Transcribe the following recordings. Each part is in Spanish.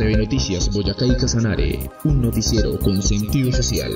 TV Noticias Boyacá y Casanare, un noticiero con sentido social.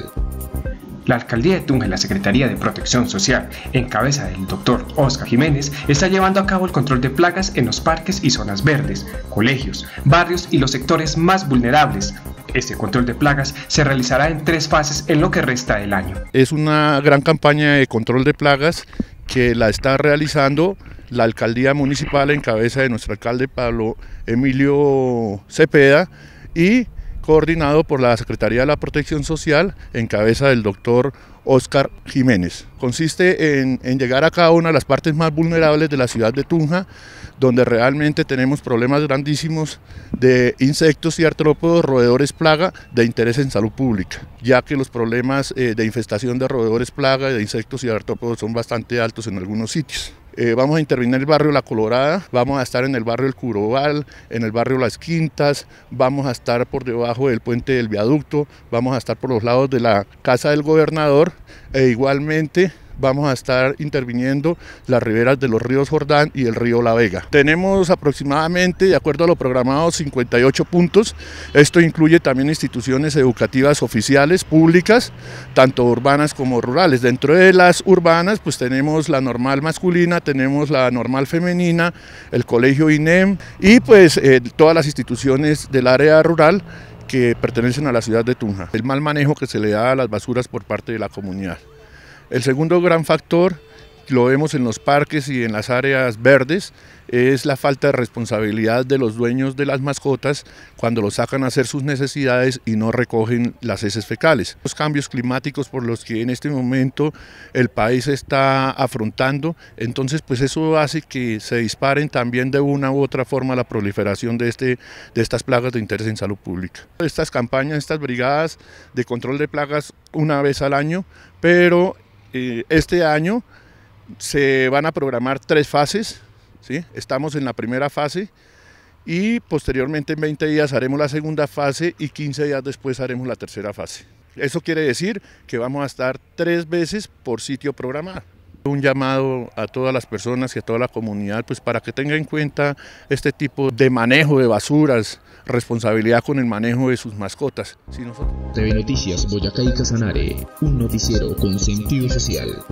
La alcaldía de Tunja y la Secretaría de Protección Social, en cabeza del doctor Oscar Jiménez, está llevando a cabo el control de plagas en los parques y zonas verdes, colegios, barrios y los sectores más vulnerables. Este control de plagas se realizará en tres fases en lo que resta del año. Es una gran campaña de control de plagas que la está realizando la alcaldía municipal en cabeza de nuestro alcalde Pablo Emilio Cepeda y coordinado por la Secretaría de la Protección Social en cabeza del doctor Oscar Jiménez. Consiste en, llegar a cada una de las partes más vulnerables de la ciudad de Tunja, donde realmente tenemos problemas grandísimos de insectos y artrópodos, roedores plaga, de interés en salud pública, ya que los problemas eh, de infestación de roedores plaga de insectos y artrópodos son bastante altos en algunos sitios. Eh, vamos a intervenir en el barrio La Colorada, vamos a estar en el barrio El Curoval, en el barrio Las Quintas, vamos a estar por debajo del puente del viaducto, vamos a estar por los lados de la casa del gobernador e igualmente vamos a estar interviniendo las riberas de los ríos Jordán y el río La Vega. Tenemos aproximadamente, de acuerdo a lo programado, 58 puntos. Esto incluye también instituciones educativas oficiales, públicas, tanto urbanas como rurales. Dentro de las urbanas, pues tenemos la normal masculina, tenemos la normal femenina, el colegio INEM y pues eh, todas las instituciones del área rural que pertenecen a la ciudad de Tunja, el mal manejo que se le da a las basuras por parte de la comunidad. El segundo gran factor, lo vemos en los parques y en las áreas verdes, es la falta de responsabilidad de los dueños de las mascotas cuando los sacan a hacer sus necesidades y no recogen las heces fecales. Los cambios climáticos por los que en este momento el país está afrontando, entonces pues eso hace que se disparen también de una u otra forma la proliferación de, este, de estas plagas de interés en salud pública. Estas campañas, estas brigadas de control de plagas una vez al año, pero eh, este año se van a programar tres fases, estamos en la primera fase y posteriormente en 20 días haremos la segunda fase y 15 días después haremos la tercera fase. Eso quiere decir que vamos a estar tres veces por sitio programado. Un llamado a todas las personas y a toda la comunidad pues para que tenga en cuenta este tipo de manejo de basuras, responsabilidad con el manejo de sus mascotas. TV Noticias Boyacá y Casanare, un noticiero con sentido social.